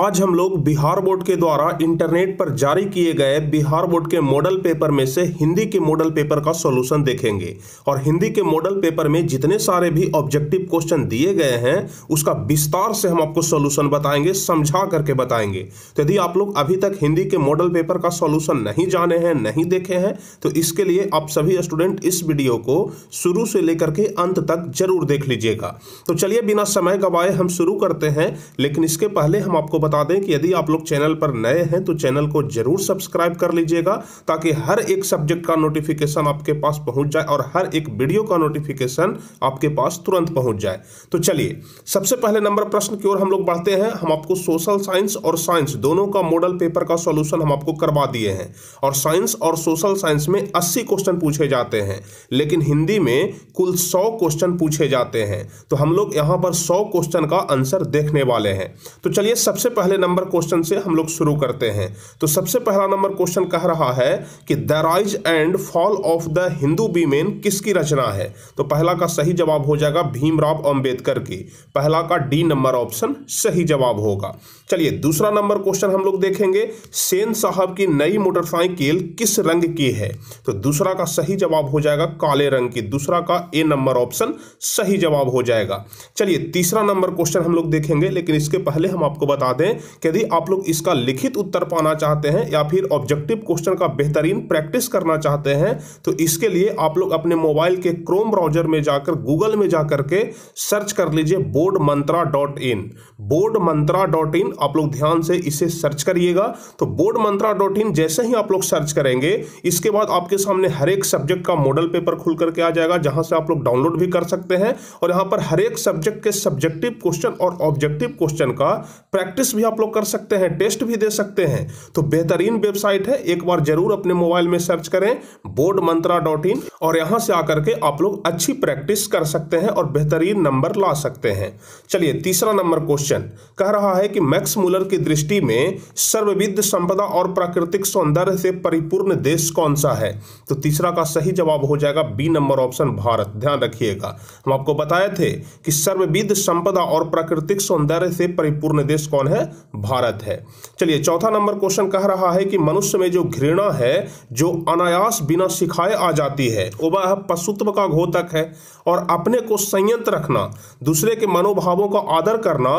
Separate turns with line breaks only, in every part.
आज हम लोग बिहार बोर्ड के द्वारा इंटरनेट पर जारी किए गए बिहार बोर्ड के मॉडल पेपर में से हिंदी के मॉडल पेपर का सॉल्यूशन देखेंगे और हिंदी के मॉडल पेपर में जितने सारे भी ऑब्जेक्टिव क्वेश्चन दिए गए हैं उसका विस्तार से हम आपको सॉल्यूशन बताएंगे समझा करके बताएंगे तो यदि आप लोग अभी तक हिंदी के मॉडल पेपर का सोल्यूशन नहीं जाने हैं नहीं देखे हैं तो इसके लिए आप सभी स्टूडेंट इस वीडियो को शुरू से लेकर के अंत तक जरूर देख लीजिएगा तो चलिए बिना समय गवाए हम शुरू करते हैं लेकिन इसके पहले हम आपको बता दें कि यदि आप लोग चैनल पर नए हैं तो चैनल को जरूर सब्सक्राइब कर लीजिएगा ताकि हर एक सब्जेक्ट का नोटिफिकेशन आपके पास पहुंच जाए और हर एक वीडियो का नोटिफिकेशन आपके पास तुरंत पहुंच जाए तो चलिए सबसे पहले नंबर प्रश्न की ओर हम लोग बढ़ते हैं हम आपको सोशल साइंस और साइंस दोनों का मॉडल पेपर का सोल्यूशन हम आपको करवा दिए हैं और साइंस और सोशल साइंस में अस्सी क्वेश्चन पूछे जाते हैं लेकिन हिंदी में कुल सौ क्वेश्चन पूछे जाते हैं तो हम लोग यहां पर सौ क्वेश्चन का आंसर देखने वाले हैं तो चलिए सबसे पहले नंबर क्वेश्चन से हम लोग शुरू करते हैं तो सबसे पहला नंबर क्वेश्चन कह रहा है कि the rise and fall of the Hindu women किसकी रचना है तो पहला का सही जवाब हो जाएगा भीमराव अंबेडकर की पहला का डी नंबर ऑप्शन सही जवाब होगा चलिए दूसरा नंबर क्वेश्चन हम लोग देखेंगे सेन साहब की नई मोटरसाइकिल किस रंग की है तो दूसरा का सही जवाब हो जाएगा काले रंग की दूसरा का ए नंबर ऑप्शन सही जवाब हो जाएगा चलिए तीसरा नंबर क्वेश्चन हम लोग देखेंगे लेकिन इसके पहले हम आपको बता दें कि यदि आप लोग इसका लिखित उत्तर पाना चाहते हैं या फिर ऑब्जेक्टिव क्वेश्चन का बेहतरीन प्रैक्टिस करना चाहते हैं तो इसके लिए आप लोग अपने मोबाइल के क्रोम ब्राउजर में जाकर गूगल में जाकर के सर्च कर लीजिए board Mantra dot in board Mantra dot in आप लोग ध्यान से इसे सर्च करिएगा तो बोर्ड मंत्रा डॉट इन जैसे ही आप लोग सर्च करेंगे इसके बाद आपके सामने हर एक सब्जेक्ट का मॉडल पेपर खुल करके आ जाएगा जहां से आप लोग डाउनलोड भी कर सकते हैं और यहां पर हर एक सब्जेक्ट के सब्जेक्टिव क्वेश्चन और ऑब्जेक्टिव क्वेश्चन का प्रैक्टिस प्रैक्टिस भी आप लोग कर सकते हैं टेस्ट भी दे सकते हैं तो बेहतरीन वेबसाइट है एक बार जरूर अपने मोबाइल में सर्च करें बोर्ड मंत्रा डॉट इन और यहाँ से आकर के आप लोग अच्छी प्रैक्टिस कर सकते हैं और बेहतरीन नंबर ला सकते हैं चलिए तीसरा नंबर क्वेश्चन कह रहा है कि मैक्स मुलर की दृष्टि में सर्वविद संपदा और प्राकृतिक सौंदर्य से परिपूर्ण देश कौन सा है तो तीसरा का सही जवाब हो जाएगा बी नंबर ऑप्शन भारत ध्यान रखिएगा हम आपको बताए थे कि सर्वविद संपदा और प्राकृतिक सौंदर्य से परिपूर्ण देश कौन है है भारत है चलिए चौथा नंबर क्वेश्चन कह रहा है कि मनुष्य में जो घृणा है जो अनायास बिना सिखाए आ जाती है वह पशुत्व का घोतक है और अपने को संयंत रखना दूसरे के मनोभावों का आदर करना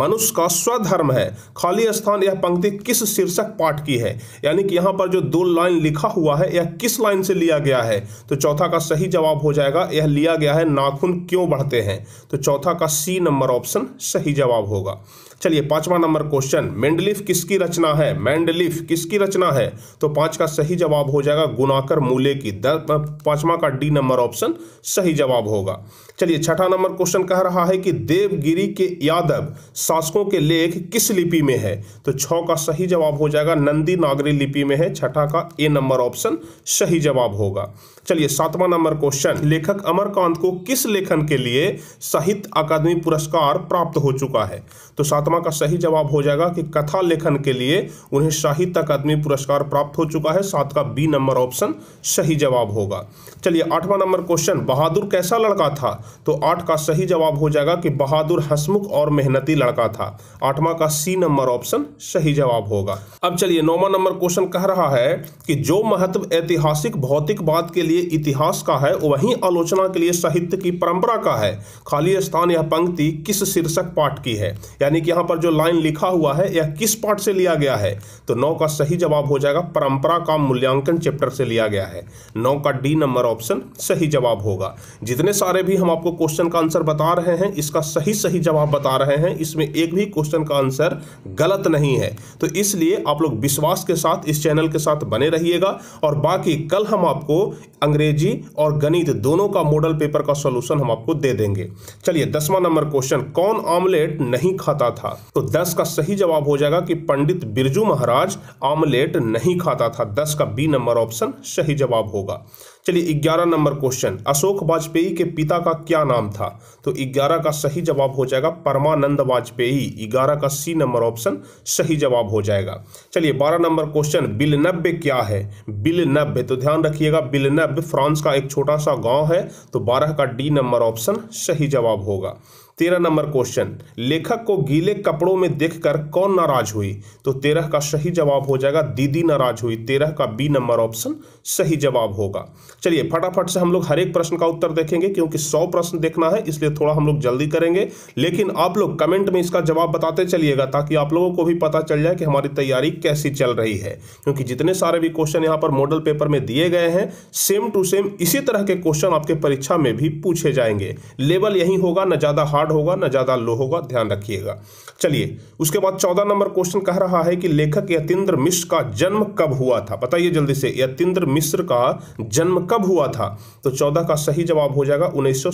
मनुष्य का स्वधर्म है खाली स्थान यह पंक्ति किस शीर्षक पाठ की है यानी कि यहां पर जो दो लाइन लिखा हुआ है यह किस लाइन से लिया गया है तो चौथा का सही जवाब हो जाएगा यह लिया गया है नाखून क्यों बढ़ते हैं तो चौथा का सी नंबर ऑप्शन सही जवाब होगा चलिए पांचवा नंबर क्वेश्चन मेंडलिफ किसकी रचना है मेंडलिफ किसकी रचना है तो पांच का सही जवाब हो जाएगा गुनाकर मूले की पांचवा का डी नंबर ऑप्शन सही जवाब होगा चलिए छठा नंबर क्वेश्चन कह रहा है कि देवगिरी के यादव शासकों के लेख किस लिपि में है तो छ का सही जवाब हो जाएगा नंदी नागरी लिपि में है छठा का ए नंबर ऑप्शन सही जवाब होगा चलिए सातवां नंबर क्वेश्चन लेखक अमरकांत को किस लेखन के लिए साहित्य अकादमी पुरस्कार प्राप्त हो चुका है तो सातवां का सही जवाब हो जाएगा कि कथा लेखन के लिए उन्हें साहित्य अकादमी पुरस्कार प्राप्त हो चुका है सात का बी नंबर ऑप्शन सही जवाब होगा चलिए आठवां नंबर क्वेश्चन बहादुर कैसा लड़का था तो आठ का सही जवाब हो जाएगा कि बहादुर हसमुख और मेहनती लड़का था आठवां का सी नंबर ऑप्शन सही जवाब होगा अब चलिए नौवा नंबर क्वेश्चन कह रहा है कि जो महत्व ऐतिहासिक भौतिक बात के लिए लिए इतिहास का है वही आलोचना के लिए साहित्य की परंपरा का है खाली स्थान यह पंक्ति किस शीर्षक पाठ की है यानी कि यहाँ पर जो लाइन लिखा हुआ है यह किस पाठ से लिया गया है तो नौ का सही जवाब हो जाएगा परंपरा का मूल्यांकन चैप्टर से लिया गया है नौ का डी नंबर ऑप्शन सही जवाब होगा जितने सारे भी हम आपको क्वेश्चन का आंसर बता रहे हैं इसका सही सही जवाब बता रहे हैं इसमें एक भी क्वेश्चन का आंसर गलत नहीं है तो इसलिए आप लोग विश्वास के साथ इस चैनल के साथ बने रहिएगा और बाकी कल हम आपको अंग्रेजी और गणित दोनों का मॉडल पेपर का सोल्यूशन हम आपको दे देंगे चलिए दसवां नंबर क्वेश्चन कौन ऑमलेट नहीं खाता था तो दस का सही जवाब हो जाएगा कि पंडित बिरजू महाराज ऑमलेट नहीं खाता था दस का बी नंबर ऑप्शन सही जवाब होगा चलिए ग्यारह नंबर क्वेश्चन अशोक वाजपेयी के पिता का क्या नाम था तो ग्यारह का सही जवाब हो जाएगा परमानंद वाजपेयी ग्यारह का सी नंबर ऑप्शन सही जवाब हो जाएगा चलिए बारह नंबर क्वेश्चन बिलनब्य क्या है बिलनब्य तो ध्यान रखिएगा बिलनब्य फ्रांस का एक छोटा सा गांव है तो बारह का डी नंबर ऑप्शन सही जवाब होगा तेरह नंबर क्वेश्चन लेखक को गीले कपड़ों में देखकर कौन नाराज हुई तो तेरह का सही जवाब हो जाएगा दीदी नाराज हुई तेरह का बी नंबर ऑप्शन सही जवाब होगा चलिए फटाफट से हम लोग हर एक प्रश्न का उत्तर देखेंगे क्योंकि सौ प्रश्न देखना है इसलिए थोड़ा हम लोग जल्दी करेंगे लेकिन आप लोग कमेंट में इसका जवाब बताते चलिएगा ताकि आप लोगों को भी पता चल जाए कि हमारी तैयारी कैसी चल रही है क्योंकि जितने सारे भी क्वेश्चन यहाँ पर मॉडल पेपर में दिए गए हैं सेम टू सेम इसी तरह के क्वेश्चन आपके परीक्षा में भी पूछे जाएंगे लेवल यही होगा न ज़्यादा हार्ड हार्ड होगा ना ज़्यादा लो होगा ध्यान रखिएगा चलिए उसके बाद चौदह नंबर क्वेश्चन कह रहा है कि लेखक यतिन्द्र मिश्र का जन्म कब हुआ था बताइए जल्दी से यतिन्द्र मिश्र का जन्म कब हुआ था तो चौदह का सही जवाब हो जाएगा उन्नीस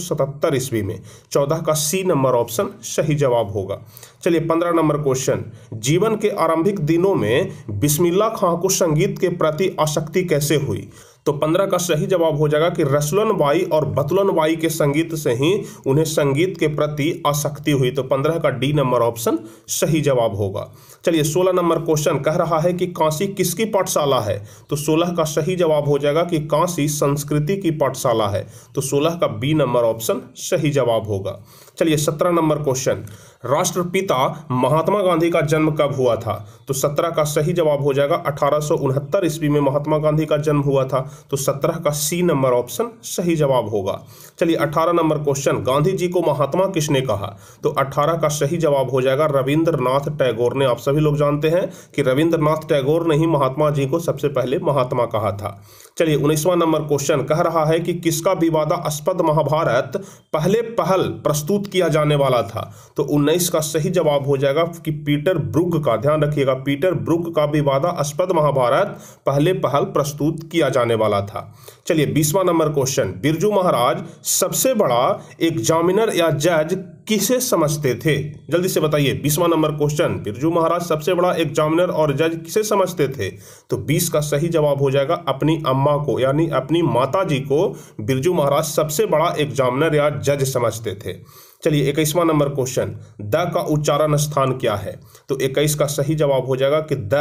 ईस्वी में चौदह का सी नंबर ऑप्शन सही जवाब होगा चलिए पंद्रह नंबर क्वेश्चन जीवन के आरंभिक दिनों में बिस्मिल्ला खां को संगीत के प्रति आसक्ति कैसे हुई तो पंद्रह का सही जवाब हो जाएगा कि रसलन बाई और बतुलन बाई के संगीत से ही उन्हें संगीत के प्रति आसक्ति हुई तो पंद्रह का डी नंबर ऑप्शन सही जवाब होगा चलिए सोलह नंबर क्वेश्चन कह रहा है कि काशी किसकी पाठशाला है तो सोलह का सही जवाब हो जाएगा कि काशी संस्कृति की पाठशाला है तो सोलह का बी नंबर ऑप्शन सही जवाब होगा चलिए सत्रह नंबर क्वेश्चन राष्ट्रपिता महात्मा गांधी का जन्म कब हुआ था तो सत्रह का सही जवाब हो जाएगा अठारह ईस्वी में महात्मा गांधी का जन्म हुआ था तो सत्रह का सी नंबर ऑप्शन सही जवाब होगा चलिए अठारह नंबर क्वेश्चन गांधी जी को महात्मा किसने कहा तो अठारह का सही जवाब हो जाएगा रविंद्रनाथ टैगोर ने ऑप्शन सभी लोग जानते हैं कि रविंद्रनाथ टैगोर ने ही महात्मा जी को सबसे पहले महात्मा कहा था चलिए उन्नीसवा नंबर क्वेश्चन कह रहा है कि किसका विवादास्पद महाभारत पहले पहल प्रस्तुत किया जाने वाला था तो उन्नीस का सही जवाब हो जाएगा कि पीटर ब्रुक का ध्यान रखिएगा पीटर ब्रुक का विवादास्पद महाभारत पहले पहल प्रस्तुत किया जाने वाला था चलिए बीसवा नंबर क्वेश्चन बिरजू महाराज सबसे बड़ा एग्जामिनर या जज किसे समझते थे जल्दी से बताइए बीसवा नंबर क्वेश्चन बिरजू महाराज सबसे बड़ा एग्जामिनर और जज किसे समझते थे तो बीस का सही जवाब हो जाएगा अपनी अम्मा को यानी अपनी माता जी को बिरजू महाराज सबसे बड़ा एग्जामिनर या जज समझते थे चलिए इक्कीसवां नंबर क्वेश्चन द का उच्चारण स्थान क्या है तो इक्कीस का सही जवाब हो जाएगा कि द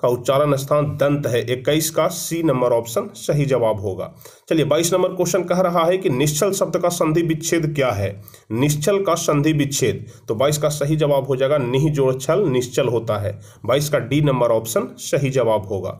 का उच्चारण स्थान दंत है इक्कीस का सी नंबर ऑप्शन सही जवाब होगा चलिए बाईस नंबर क्वेश्चन कह रहा है कि निश्चल शब्द का संधि विच्छेद क्या है निश्चल का संधि विच्छेद तो बाईस का सही जवाब हो जाएगा निह जोड़ छल निश्चल होता है बाईस का डी नंबर ऑप्शन सही जवाब होगा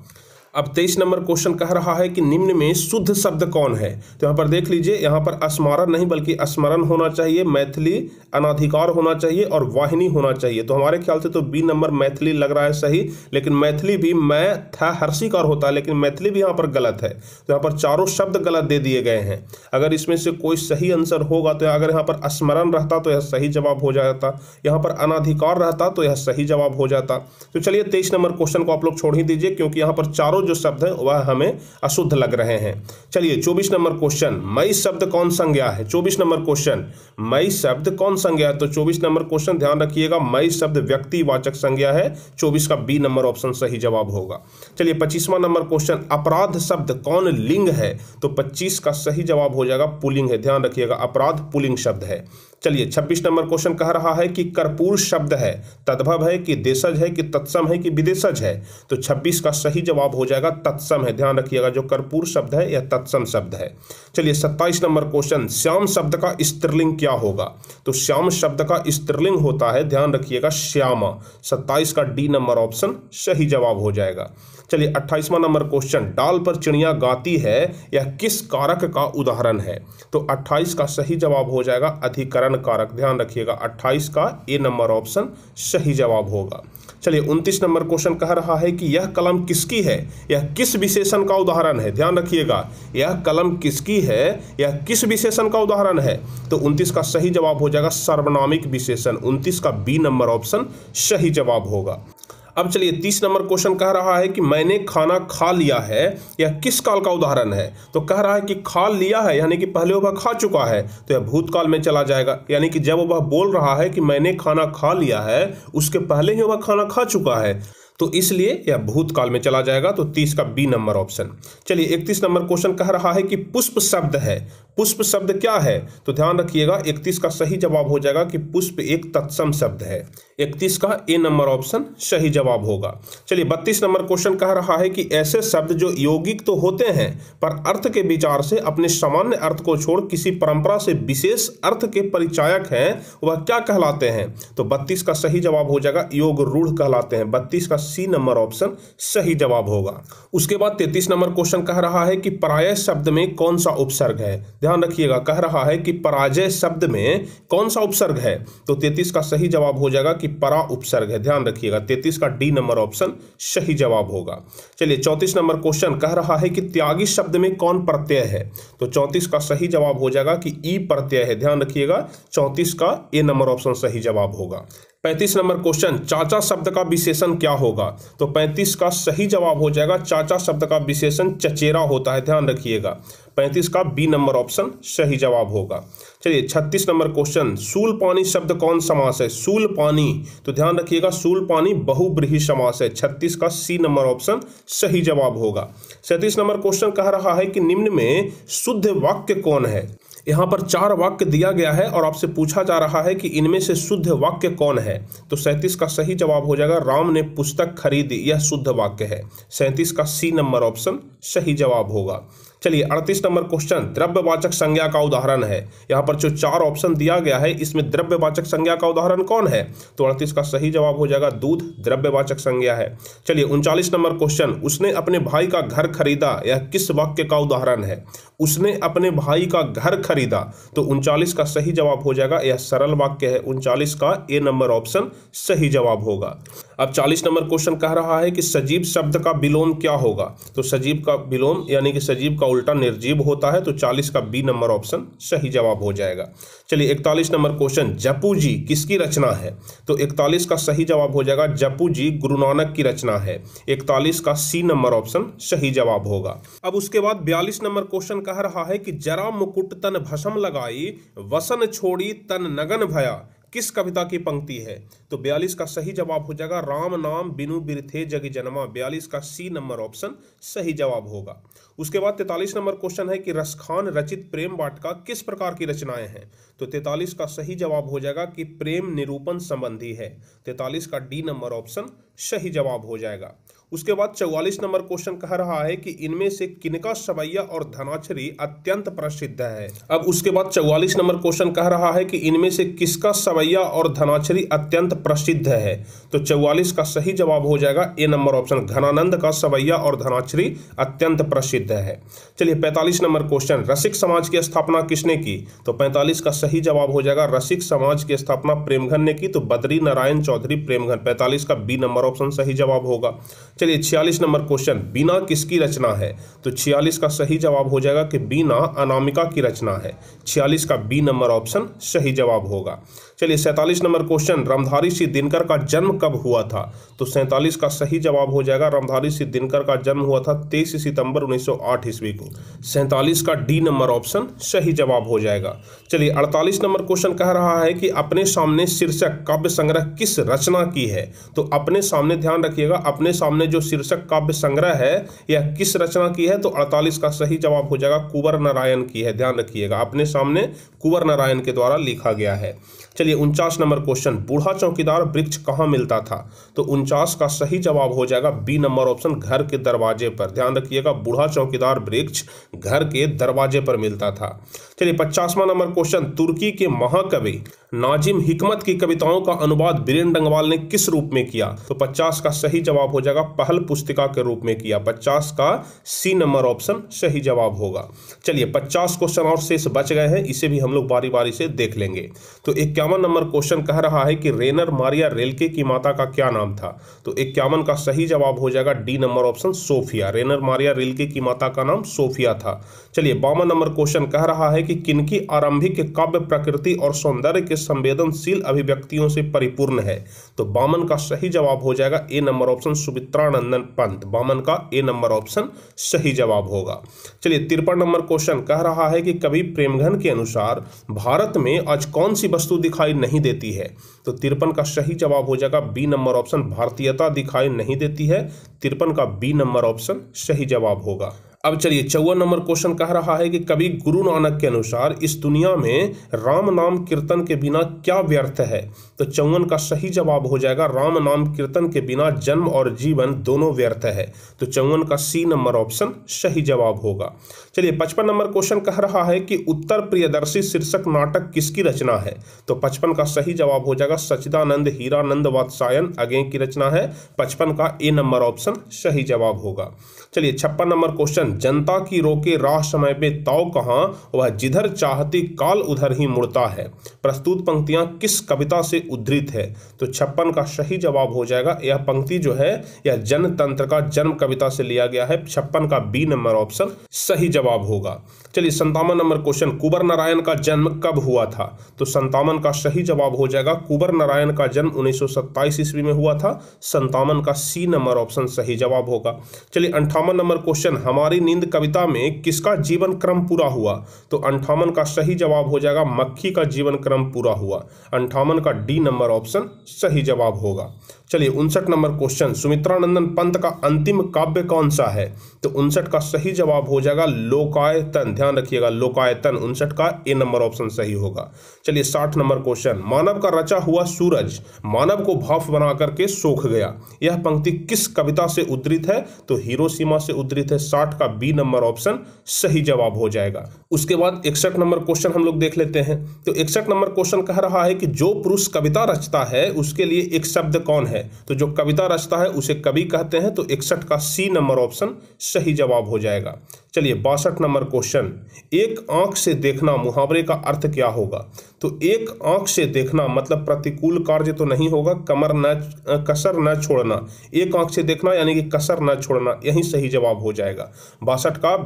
अब तेईस नंबर क्वेश्चन कह रहा है कि निम्न में शुद्ध शब्द कौन है तो यहाँ पर देख लीजिए यहाँ पर स्मरण नहीं बल्कि स्मरण होना चाहिए मैथिली अनाधिकार होना चाहिए और वाहिनी होना चाहिए तो हमारे ख्याल से तो बी नंबर मैथिली लग रहा है सही लेकिन मैथिली भी मैं था हर्षिकार होता है लेकिन मैथिली भी यहाँ पर गलत है तो यहाँ पर चारों शब्द गलत दे दिए गए हैं अगर इसमें से कोई सही आंसर होगा तो अगर यहाँ पर स्मरण रहता तो यह सही जवाब हो जाता यहाँ पर अनाधिकार रहता तो यह सही जवाब हो जाता तो चलिए तेईस नंबर क्वेश्चन को आप लोग छोड़ ही दीजिए क्योंकि यहाँ पर चारों दोनों जो शब्द हैं वह हमें अशुद्ध लग रहे हैं चलिए चौबीस नंबर क्वेश्चन मई शब्द कौन संज्ञा है चौबीस नंबर क्वेश्चन मई शब्द कौन संज्ञा है तो चौबीस नंबर क्वेश्चन ध्यान रखिएगा मई शब्द व्यक्तिवाचक संज्ञा है चौबीस का बी नंबर ऑप्शन सही जवाब होगा चलिए पच्चीसवा नंबर क्वेश्चन अपराध शब्द कौन लिंग है तो पच्चीस का सही जवाब हो जाएगा पुलिंग है ध्यान रखिएगा अपराध पुलिंग शब्द है चलिए 26 नंबर क्वेश्चन कह रहा है कि कर्पूर शब्द है तद्भव है कि देशज है कि तत्सम है कि विदेशज है तो 26 का सही जवाब हो जाएगा तत्सम है ध्यान रखिएगा जो कर्पूर शब्द है या तत्सम शब्द है चलिए 27 नंबर क्वेश्चन श्याम शब्द का स्त्रीलिंग क्या होगा तो श्याम शब्द का स्त्रीलिंग होता है ध्यान रखिएगा श्यामा सत्ताईस का डी नंबर ऑप्शन सही जवाब हो जाएगा चलिए अट्ठाईसवां नंबर क्वेश्चन डाल पर चिड़िया गाती है यह किस कारक का उदाहरण है तो अट्ठाईस का सही जवाब हो जाएगा अधिकरण कारक ध्यान रखिएगा अट्ठाईस का ए नंबर ऑप्शन सही जवाब होगा चलिए उनतीस नंबर क्वेश्चन कह रहा है कि यह कलम किसकी है यह किस विशेषण का उदाहरण है ध्यान रखिएगा यह कलम किसकी है यह किस विशेषण का उदाहरण है तो उनतीस का सही जवाब हो जाएगा सर्वनामिक विशेषण उनतीस का बी नंबर ऑप्शन सही जवाब होगा अब चलिए तीस नंबर क्वेश्चन कह रहा है कि मैंने खाना खा लिया है यह किस काल का उदाहरण है तो कह रहा है कि खा लिया है यानी कि पहले वह खा चुका है तो यह भूतकाल में चला जाएगा यानी कि जब वह बोल रहा है कि मैंने खाना खा लिया है उसके पहले ही वह खाना खा चुका है तो इसलिए यह भूतकाल में चला जाएगा तो तीस का बी नंबर ऑप्शन चलिए इकतीस नंबर क्वेश्चन कह रहा है कि पुष्प शब्द है पुष्प शब्द क्या है तो ध्यान रखिएगा इकतीस का सही जवाब हो जाएगा कि पुष्प एक तत्सम शब्द है इकतीस का ए नंबर ऑप्शन सही जवाब होगा चलिए बत्तीस नंबर क्वेश्चन कह रहा है कि ऐसे शब्द जो यौगिक तो होते हैं पर अर्थ के विचार से अपने सामान्य अर्थ को छोड़ किसी परंपरा से विशेष अर्थ के परिचायक हैं वह क्या कहलाते हैं तो बत्तीस का सही जवाब हो जाएगा योग रूढ़ कहलाते हैं बत्तीस का सी नंबर ऑप्शन सही जवाब होगा उसके बाद तैतीस नंबर क्वेश्चन कह रहा है कि पराजय शब्द में कौन सा उपसर्ग है ध्यान रखिएगा कह रहा है कि पराजय शब्द में कौन सा उपसर्ग है तो तैतीस का सही जवाब हो जाएगा कि परा उपसर्ग है ध्यान रखिएगा तैतीस का डी नंबर ऑप्शन सही जवाब होगा चलिए चौंतीस नंबर क्वेश्चन कह रहा है कि त्यागी शब्द में कौन प्रत्यय है तो चौंतीस का सही जवाब हो जाएगा कि ई प्रत्यय है ध्यान रखिएगा चौंतीस का ए नंबर ऑप्शन सही जवाब होगा पैंतीस नंबर क्वेश्चन चाचा शब्द का विशेषण क्या होगा तो पैंतीस का सही जवाब हो जाएगा चाचा शब्द का विशेषण चचेरा होता है ध्यान रखिएगा पैंतीस का बी नंबर ऑप्शन सही जवाब होगा चलिए छत्तीस नंबर क्वेश्चन सूल पानी शब्द कौन समास है सूल पानी तो ध्यान रखिएगा सूल पानी बहुब्रीही समास है छत्तीस का सी नंबर ऑप्शन सही जवाब होगा सैंतीस नंबर क्वेश्चन कह रहा है कि निम्न में शुद्ध वाक्य कौन है यहाँ पर चार वाक्य दिया गया है और आपसे पूछा जा रहा है कि इनमें से शुद्ध वाक्य कौन है तो सैंतीस का सही जवाब हो जाएगा राम ने पुस्तक खरीदी यह शुद्ध वाक्य है सैंतीस का सी नंबर ऑप्शन सही जवाब होगा चलिए अड़तीस नंबर क्वेश्चन द्रव्यवाचक संज्ञा का उदाहरण है यहाँ पर जो चार ऑप्शन दिया गया है इसमें द्रव्यवाचक संज्ञा का उदाहरण कौन है तो अड़तीस का सही जवाब हो जाएगा दूध द्रव्यवाचक संज्ञा है चलिए उनचालीस नंबर क्वेश्चन उसने अपने भाई का घर खरीदा यह किस वाक्य का उदाहरण है उसने अपने भाई का घर खरीदा तो उनचालीस का सही जवाब हो जाएगा यह सरल वाक्य है उनचालीस का ए नंबर ऑप्शन सही जवाब होगा अब 40 नंबर क्वेश्चन कह रहा है कि सजीव शब्द का विलोम क्या होगा तो सजीव का विलोम यानी कि सजीव का उल्टा निर्जीव होता है तो 40 का बी नंबर ऑप्शन सही जवाब हो जाएगा चलिए 41 नंबर क्वेश्चन जपू जी किसकी रचना है तो 41 का सही जवाब हो जाएगा जपू जी गुरु नानक की रचना है 41 का सी नंबर ऑप्शन सही जवाब होगा अब उसके बाद बयालीस नंबर क्वेश्चन कह रहा है कि जरा मुकुट तन भसम लगाई वसन छोड़ी तन नगन भया किस कविता की पंक्ति है तो बयालीस का सही जवाब हो जाएगा राम नाम बिनु बिरथे जग जन्मा बयालीस का सी नंबर ऑप्शन सही जवाब होगा उसके बाद तैतालीस नंबर क्वेश्चन है कि रसखान रचित प्रेम वाटका किस प्रकार की रचनाएं हैं तो तैतालीस का सही जवाब हो जाएगा कि प्रेम निरूपण संबंधी है तैतालीस का डी नंबर ऑप्शन सही जवाब हो जाएगा उसके बाद चौवालीस नंबर क्वेश्चन कह रहा है कि इनमें से किनका सवैया और धनाक्षरी अत्यंत प्रसिद्ध है अब उसके बाद चौवालीस नंबर क्वेश्चन कह रहा है कि इनमें से किसका सवैया और धनाक्षरी अत्यंत प्रसिद्ध है तो चौवालीस का सही जवाब हो जाएगा ए नंबर ऑप्शन घनानंद का सवैया और धनाक्षरी अत्यंत प्रसिद्ध है चलिए पैंतालीस नंबर क्वेश्चन रसिक समाज की स्थापना किसने की तो पैंतालीस का सही जवाब हो जाएगा रसिक समाज की स्थापना प्रेमघन ने की तो बद्री नारायण चौधरी प्रेमघन पैंतालीस का बी नंबर ऑप्शन सही जवाब होगा चलिए छियालीस नंबर क्वेश्चन बीना किसकी रचना है तो छियालीस का सही जवाब हो जाएगा कि बीना अनामिका की रचना है छियालीस का बी नंबर ऑप्शन सही जवाब होगा चलिए सैंतालीस नंबर क्वेश्चन रामधारी सिंह दिनकर का जन्म कब हुआ था तो सैंतालीस का सही जवाब हो जाएगा रामधारी सिंह दिनकर का जन्म हुआ था तेईस सितंबर आठ ईस्वी को सैंतालीस का डी नंबर ऑप्शन सही जवाब हो जाएगा चलिए अड़तालीस नंबर क्वेश्चन कह रहा है कि अपने सामने शीर्षक काव्य संग्रह किस रचना की है तो अपने सामने ध्यान रखिएगा अपने सामने जो शीर्षक काव्य संग्रह है यह किस रचना की है तो अड़तालीस का सही जवाब हो जाएगा कुंवर नारायण की है ध्यान रखिएगा अपने सामने कुंवर नारायण के द्वारा लिखा गया है चलिए उनचास नंबर क्वेश्चन बूढ़ा चौकीदार वृक्ष कहाँ मिलता था तो उनचास का सही जवाब हो जाएगा बी नंबर ऑप्शन घर के दरवाजे पर ध्यान रखिएगा बूढ़ा चौकीदार वृक्ष घर के दरवाजे पर मिलता था चलिए पचासवा नंबर क्वेश्चन तुर्की के महाकवि नाजिम हिकमत की कविताओं का अनुवाद बीरेन डंगवाल ने किस रूप में किया तो पचास का सही जवाब हो जाएगा पहल पुस्तिका के रूप में किया पचास का सी नंबर ऑप्शन सही जवाब होगा चलिए पचास क्वेश्चन और शेष बच गए हैं इसे भी हम लोग बारी बारी से देख लेंगे तो एक इक्यावन नंबर क्वेश्चन कह रहा है कि रेनर मारिया रेलके की माता का क्या नाम था तो इक्यावन का सही जवाब हो जाएगा D number option Sophia Rainer Maria Rilke की माता का नाम सोफिया था चलिए बावन नंबर क्वेश्चन कह रहा है कि किनकी आरंभिक काव्य प्रकृति और सौंदर्य के संवेदनशील अभिव्यक्तियों से परिपूर्ण है तो बामन का सही जवाब हो जाएगा A number option Sumitranandan Pant बामन का ए नंबर ऑप्शन सही जवाब होगा चलिए तिरपन नंबर क्वेश्चन कह रहा है कि कवि प्रेमघन के अनुसार भारत में आज कौन सी वस्तु दिखाई नहीं देती है तो तिरपन का सही जवाब हो जाएगा बी नंबर ऑप्शन भारतीयता दिखाई नहीं देती है तिरपन का बी नंबर ऑप्शन सही जवाब होगा अब चलिए चौवन नंबर क्वेश्चन कह रहा है कि कभी गुरु नानक के अनुसार इस दुनिया में राम नाम कीर्तन के बिना क्या व्यर्थ है तो चौवन का सही जवाब हो जाएगा राम नाम कीर्तन के बिना जन्म और जीवन दोनों व्यर्थ है तो चौवन का सी नंबर ऑप्शन सही जवाब होगा चलिए पचपन नंबर क्वेश्चन कह रहा है कि उत्तर प्रियदर्शी शीर्षक नाटक किसकी रचना है तो पचपन का सही जवाब हो जाएगा सचिदानंद हीरानंद वात्सायन अगे की रचना है पचपन का ए नंबर ऑप्शन सही जवाब होगा चलिए छप्पन नंबर क्वेश्चन जनता की रोके राह समय पे ताव कहाँ वह जिधर चाहती काल उधर ही मुड़ता है प्रस्तुत पंक्तियां किस कविता से उद्धृत है तो छप्पन का सही जवाब हो जाएगा यह पंक्ति जो है यह जनतंत्र का जन्म कविता से लिया गया है छप्पन का बी नंबर ऑप्शन सही जवाब जवाब होगा चलिए संतावन नंबर क्वेश्चन कुबर नारायण का जन्म कब हुआ था तो संतावन का सही जवाब हो जाएगा कुबर नारायण का जन्म उन्नीस ईस्वी में हुआ था संतावन का सी नंबर ऑप्शन सही जवाब होगा चलिए अंठावन नंबर क्वेश्चन हमारी नींद कविता में किसका जीवन क्रम पूरा हुआ तो अंठावन का सही जवाब हो जाएगा मक्खी का जीवन क्रम पूरा हुआ अंठावन का डी नंबर ऑप्शन सही जवाब होगा चलिए उनसठ नंबर क्वेश्चन सुमित्रानंदन पंत का अंतिम काव्य कौन सा है तो उनसठ का सही जवाब हो जाएगा लोकायतन ध्यान रखिएगा लोकायतन उनसठ का ए नंबर ऑप्शन सही होगा चलिए साठ नंबर क्वेश्चन मानव का रचा हुआ सूरज मानव को भाफ बना करके सोख गया यह पंक्ति किस कविता से उद्धृत है तो हीरोसीमा से उद्धृत है साठ का बी नंबर ऑप्शन सही जवाब हो जाएगा उसके बाद इकसठ नंबर क्वेश्चन हम लोग देख लेते हैं तो इकसठ नंबर क्वेश्चन कह रहा है कि जो पुरुष कविता रचता है उसके लिए एक शब्द कौन है तो जो कविता रचता है उसे कवि कहते हैं तो इकसठ का सी नंबर ऑप्शन सही जवाब हो जाएगा चलिए बासठ नंबर क्वेश्चन एक आंख से देखना मुहावरे का अर्थ क्या होगा तो एक आंख से देखना मतलब प्रतिकूल कार्य तो नहीं होगा कमर न कसर न छोड़ना एक आंख से देखना यानी कि कसर न छोड़ना यही सही जवाब हो जाएगा बासठ का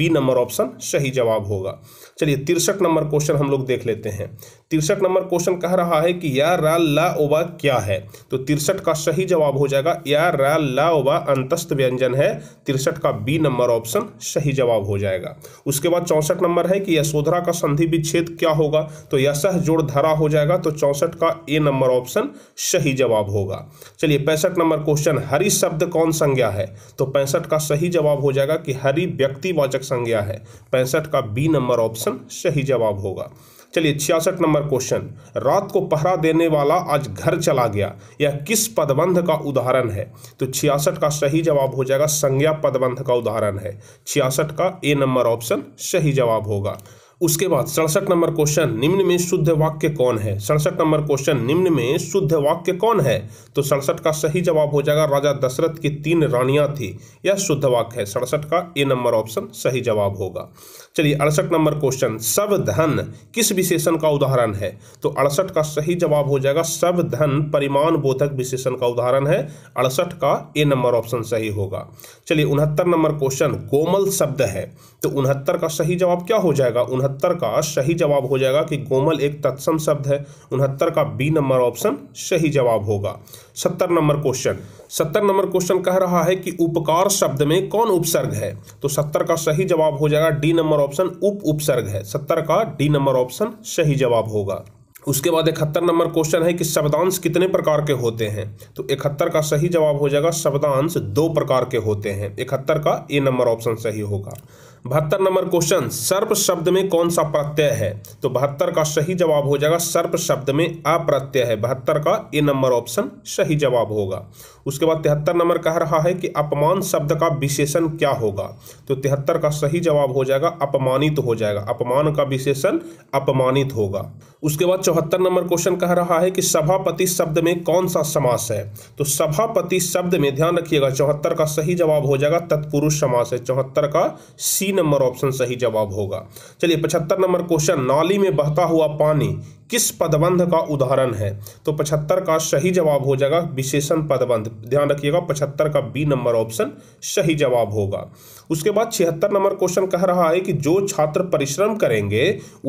बी नंबर ऑप्शन सही जवाब होगा चलिए तिरसठ नंबर क्वेश्चन हम लोग देख लेते हैं तिरसठ नंबर क्वेश्चन कह रहा है कि या रा ला ओबा क्या है तो तिरसठ का सही जवाब हो जाएगा या रा ला ओबा अंतस्थ व्यंजन है तिरसठ का बी नंबर ऑप्शन सही जवाब हो जाएगा उसके बाद चौंसठ नंबर है कि यशोधरा का संधि विच्छेद क्या होगा तो यह सह जोड़ धारा हो जाएगा तो चौंसठ का ए नंबर ऑप्शन सही जवाब होगा चलिए पैंसठ नंबर क्वेश्चन हरी शब्द कौन संज्ञा है तो पैंसठ का सही जवाब हो जाएगा कि हरी व्यक्तिवाचक संज्ञा है पैंसठ का बी नंबर ऑप्शन सही जवाब होगा चलिए छियासठ नंबर क्वेश्चन रात को पहरा देने वाला आज घर चला गया यह किस पदबंध का उदाहरण है तो छियासठ का सही जवाब हो जाएगा संज्ञा पदबंध का उदाहरण है छियासठ का ए नंबर ऑप्शन सही जवाब होगा उसके बाद सड़सठ नंबर क्वेश्चन निम्न में शुद्ध वाक्य कौन है सड़सठ नंबर क्वेश्चन निम्न में शुद्ध वाक्य कौन है तो सड़सठ का सही जवाब हो जाएगा राजा दशरथ की तीन रानियां थी यह शुद्ध वाक्य है सड़सठ का ए नंबर ऑप्शन सही जवाब होगा चलिए अड़सठ नंबर क्वेश्चन सब धन किस विशेषण का उदाहरण है तो अड़सठ का सही जवाब हो जाएगा सब धन परिमाण बोधक विशेषण का उदाहरण है अड़सठ का ए नंबर ऑप्शन सही होगा चलिए उनहत्तर नंबर क्वेश्चन कोमल शब्द है तो उनहत्तर का सही जवाब क्या हो जाएगा उनहत्तर का सही जवाब हो जाएगा कि गोमल एक तत्सम शब्द है उनहत्तर का बी नंबर ऑप्शन सही जवाब होगा सत्तर नंबर क्वेश्चन सत्तर नंबर क्वेश्चन कह रहा है कि उपकार शब्द में कौन उपसर्ग है तो सत्तर का सही जवाब हो जाएगा डी नंबर ऑप्शन उप उपसर्ग है सत्तर का डी नंबर ऑप्शन सही जवाब होगा उसके बाद इकहत्तर नंबर क्वेश्चन है कि शब्दांश कितने प्रकार के होते हैं तो इकहत्तर का सही जवाब हो जाएगा शब्दांश दो प्रकार के होते हैं इकहत्तर का ए नंबर ऑप्शन सही होगा बहत्तर नंबर क्वेश्चन सर्प शब्द में कौन सा प्रत्यय है तो बहत्तर का सही जवाब हो जाएगा सर्प शब्द में अप्रत्यय है बहत्तर का ए नंबर ऑप्शन सही जवाब होगा उसके बाद तिहत्तर नंबर कह रहा है कि अपमान शब्द का विशेषण क्या होगा तो तिहत्तर का सही जवाब हो जाएगा अपमानित हो जाएगा अपमान का विशेषण अपमानित होगा उसके बाद चौहत्तर नंबर क्वेश्चन कह रहा है कि सभापति शब्द में कौन सा समास है तो सभापति शब्द में ध्यान रखिएगा चौहत्तर का सही जवाब हो जाएगा तत्पुरुष समास है चौहत्तर का सी नंबर ऑप्शन सही जवाब होगा चलिए पचहत्तर नंबर क्वेश्चन नाली में बहता हुआ पानी किस पदबंध का उदाहरण है तो पचहत्तर का सही जवाब हो जाएगा विशेषण पदबंध ध्यान रखिएगा पचहत्तर का बी नंबर ऑप्शन सही जवाब होगा उसके बाद छिहत्तर नंबर क्वेश्चन कह रहा है कि जो छात्र परिश्रम करेंगे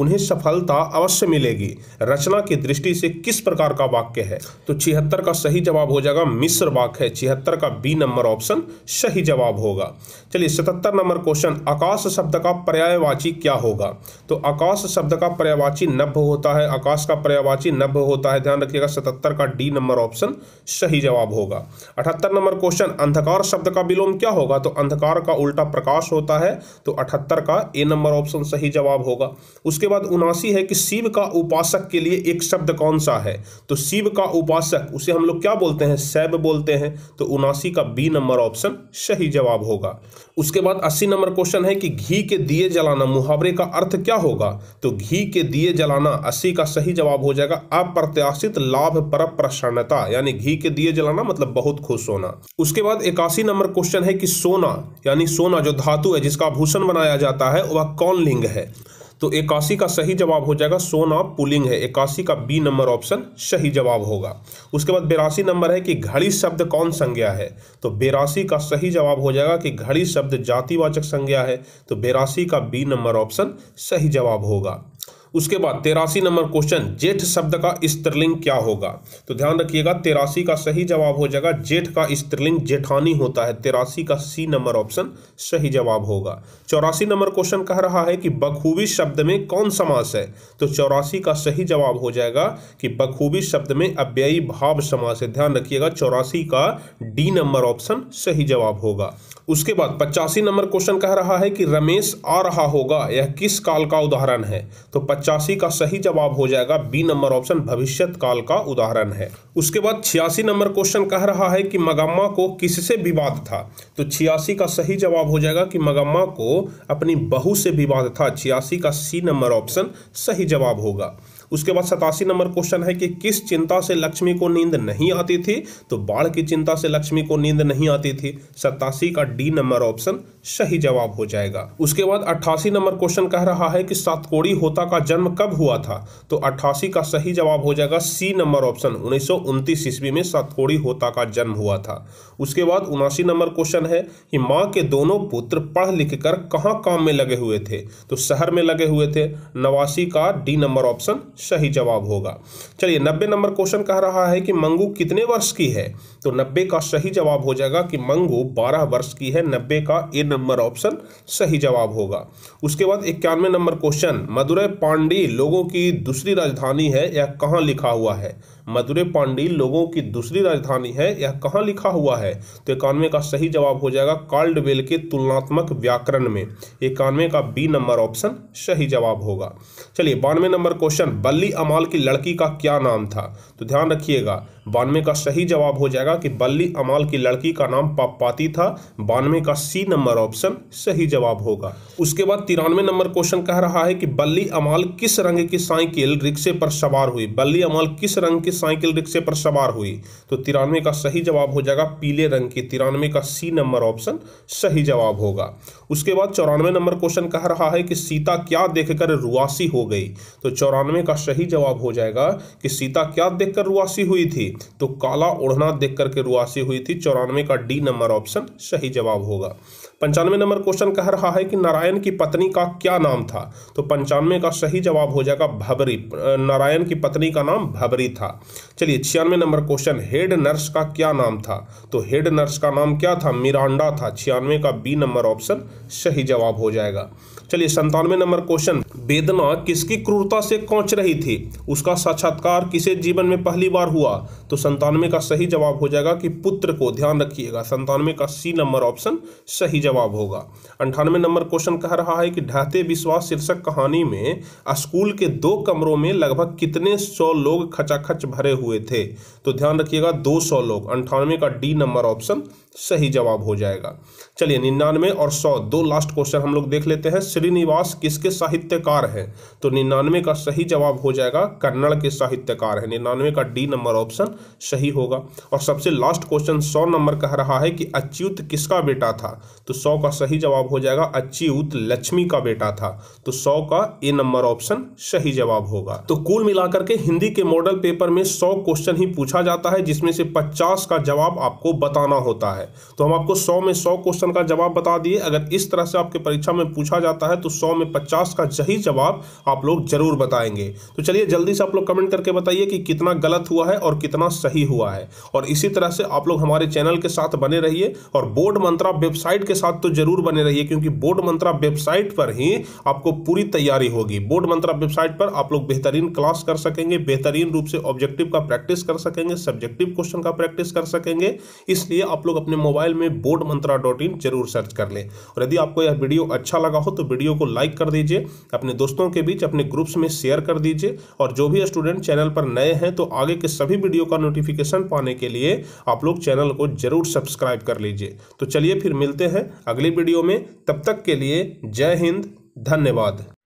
उन्हें सफलता अवश्य मिलेगी रचना की दृष्टि से किस प्रकार का वाक्य है तो छिहत्तर का सही जवाब हो जाएगा मिश्र वाक्य है छिहत्तर का बी नंबर ऑप्शन सही जवाब होगा चलिए सतहत्तर नंबर क्वेश्चन आकाश शब्द का पर्यायवाची क्या होगा तो आकाश शब्द का पर्यायवाची नभ होता है आकाश का पर्यायवाची नभ होता है ध्यान रखिएगा सतहत्तर का डी नंबर ऑप्शन सही जवाब होगा अठहत्तर नंबर क्वेश्चन अंधकार शब्द का विलोम क्या होगा तो अंधकार का उल्टा प्रकाश होता है तो अठहत्तर का ए नंबर ऑप्शन सही जवाब होगा उसके बाद उनासी है कि शिव का उपासक के लिए एक शब्द कौन सा है तो शिव का उपासक उसे हम लोग क्या बोलते हैं सैब बोलते हैं तो उनासी का बी नंबर ऑप्शन सही जवाब होगा उसके बाद अस्सी नंबर क्वेश्चन है कि घी के दिए जलाना मुहावरे का अर्थ क्या होगा तो घी के दिए जलाना अस्सी का सही जवाब हो जाएगा अप्रत्याशित लाभ पर प्रसन्नता यानी घी के दिए जलाना मतलब बहुत बहुत खुश होना उसके बाद इक्यासी नंबर क्वेश्चन है कि सोना यानी सोना जो धातु है जिसका आभूषण बनाया जाता है वह कौन लिंग है तो इक्यासी का सही जवाब हो जाएगा सोना पुलिंग है इक्यासी का बी नंबर ऑप्शन सही जवाब होगा उसके बाद बेरासी नंबर है कि घड़ी शब्द कौन संज्ञा है तो बेरासी का सही जवाब हो जाएगा कि घड़ी शब्द जातिवाचक संज्ञा है तो बेरासी का बी नंबर ऑप्शन सही जवाब होगा उसके बाद तेरासी नंबर क्वेश्चन जेठ शब्द का स्त्रीलिंग क्या होगा तो ध्यान रखिएगा तेरासी का सही जवाब हो जाएगा जेठ का स्त्रीलिंग जेठानी होता है तेरासी का सी नंबर ऑप्शन सही जवाब होगा चौरासी नंबर क्वेश्चन कह रहा है कि बखूबी शब्द में कौन समास है तो चौरासी का सही जवाब हो जाएगा कि बखूबी शब्द में अव्ययी भाव समास है ध्यान रखिएगा चौरासी का डी नंबर ऑप्शन सही जवाब होगा उसके बाद पचासी नंबर क्वेश्चन कह रहा है कि रमेश आ रहा होगा यह किस काल का उदाहरण है तो पचासी का सही जवाब हो जाएगा बी नंबर ऑप्शन भविष्य काल का उदाहरण है उसके बाद छियासी नंबर क्वेश्चन कह रहा है कि मगम्मा को किससे विवाद था तो छियासी का सही जवाब हो जाएगा कि मगम्मा को अपनी बहू से विवाद था छियासी का सी नंबर ऑप्शन सही जवाब होगा उसके बाद सतासी नंबर क्वेश्चन है कि किस चिंता से लक्ष्मी को नींद नहीं आती थी तो बाढ़ की चिंता से लक्ष्मी को नींद नहीं आती थी सतासी का डी नंबर ऑप्शन सही जवाब हो जाएगा उसके बाद अट्ठासी नंबर क्वेश्चन कह रहा है कि सातकोड़ी होता का जन्म कब हुआ था तो अट्ठासी का सही जवाब हो जाएगा सी नंबर ऑप्शन उन्नीस ईस्वी में सातकोड़ी होता का जन्म हुआ था उसके बाद उनासी नंबर क्वेश्चन है कि माँ के दोनों पुत्र पढ़ लिख कर कहाँ काम में लगे हुए थे तो शहर में लगे हुए थे नवासी का डी नंबर ऑप्शन सही जवाब होगा चलिए नब्बे नंबर क्वेश्चन कह रहा है कि मंगू कितने वर्ष की है तो नब्बे का सही जवाब हो जाएगा कि मंगू बारह वर्ष की है नब्बे का ए नंबर ऑप्शन सही जवाब होगा उसके बाद इक्यानवे नंबर क्वेश्चन मदुरै पांडी लोगों की दूसरी राजधानी है यह कहाँ लिखा हुआ है मदुरै पांडी लोगों की दूसरी राजधानी है यह कहाँ लिखा हुआ है तो इक्यानवे का सही जवाब हो जाएगा कार्ल्डवेल के तुलनात्मक व्याकरण में इक्यानवे का बी नंबर ऑप्शन सही जवाब होगा चलिए बानवे नंबर क्वेश्चन बल्ली अमाल की लड़की का क्या नाम था तो ध्यान रखिएगा बानवे का सही जवाब हो जाएगा कि बल्ली अमाल की लड़की का नाम पापाती था बानवे का सी नंबर ऑप्शन सही जवाब होगा उसके बाद तिरानवे नंबर क्वेश्चन कह रहा है कि बल्ली अमाल किस रंग की साइकिल रिक्शे पर सवार हुई बल्ली अमाल किस रंग की साइकिल रिक्शे पर सवार हुई तो तिरानवे का सही जवाब हो जाएगा पीले रंग की तिरानवे का सी नंबर ऑप्शन सही जवाब होगा उसके बाद चौरानवे नंबर क्वेश्चन कह रहा है कि सीता क्या देखकर रुआसी हो गई तो चौरानवे का सही जवाब हो जाएगा कि सीता क्या देखकर रुआसी हुई थी तो काला ओढ़ना देख करके रुआसी हुई थी चौरानवे का डी नंबर ऑप्शन सही जवाब होगा पंचानवे नंबर क्वेश्चन कह रहा है कि नारायण की पत्नी का क्या नाम था तो पंचानवे का सही जवाब हो जाएगा भबरी नारायण की पत्नी का नाम भबरी था चलिए छियानवे नंबर क्वेश्चन हेड नर्स का क्या नाम था तो हेड नर्स का नाम क्या था मिरांडा था छियानवे का बी नंबर ऑप्शन सही जवाब हो जाएगा चलिए संतानवे नंबर क्वेश्चन वेदना किसकी क्रूरता से कौच रही थी उसका साक्षात्कार किसे जीवन में पहली बार हुआ तो संतानवे का सही जवाब हो जाएगा कि पुत्र को ध्यान रखिएगा संतानवे का सी नंबर ऑप्शन सही जवाब होगा अंठानवे नंबर क्वेश्चन कह रहा है कि ढहते विश्वास शीर्षक कहानी में स्कूल के दो कमरों में लगभग कितने सौ लोग खचाखच भरे हुए थे तो ध्यान रखिएगा दो सौ लोग अंठानवे का डी नंबर ऑप्शन सही जवाब हो जाएगा चलिए निन्यानवे और सौ दो लास्ट क्वेश्चन हम लोग देख लेते हैं श्रीनिवास किसके साहित्यकार हैं तो निन्यानवे का सही जवाब हो जाएगा कन्नड़ के साहित्यकार हैं निन्यानवे का डी नंबर ऑप्शन सही होगा और सबसे लास्ट क्वेश्चन सौ नंबर कह रहा है कि अच्युत किसका बेटा था तो सौ का सही जवाब हो जाएगा अच्युत लक्ष्मी का बेटा था तो सौ का ए नंबर ऑप्शन सही जवाब होगा तो कुल मिलाकर के हिंदी के मॉडल पेपर में सौ क्वेश्चन ही पूछा जाता है जिसमें से पचास का जवाब आपको बताना होता है तो हम आपको सौ में सौ क्वेश्चन का जवाब बता दिए अगर इस तरह से आपके परीक्षा में पूछा जाता है आता है तो सौ में पचास का सही जवाब आप लोग जरूर बताएंगे तो चलिए जल्दी से आप लोग कमेंट करके बताइए कि कितना गलत हुआ है और कितना सही हुआ है और इसी तरह से आप लोग हमारे चैनल के साथ बने रहिए और बोर्ड मंत्रा वेबसाइट के साथ तो जरूर बने रहिए क्योंकि बोर्ड मंत्रा वेबसाइट पर ही आपको पूरी तैयारी होगी बोर्ड मंत्रा वेबसाइट पर आप लोग बेहतरीन क्लास कर सकेंगे बेहतरीन रूप से ऑब्जेक्टिव का प्रैक्टिस कर सकेंगे सब्जेक्टिव क्वेश्चन का प्रैक्टिस कर सकेंगे इसलिए आप लोग अपने मोबाइल में बोर्ड जरूर सर्च कर लें और यदि आपको यह वीडियो अच्छा लगा हो तो वीडियो को लाइक कर दीजिए अपने दोस्तों के बीच अपने ग्रुप्स में शेयर कर दीजिए और जो भी स्टूडेंट चैनल पर नए हैं तो आगे के सभी वीडियो का नोटिफिकेशन पाने के लिए आप लोग चैनल को जरूर सब्सक्राइब कर लीजिए तो चलिए फिर मिलते हैं अगली वीडियो में तब तक के लिए जय हिंद धन्यवाद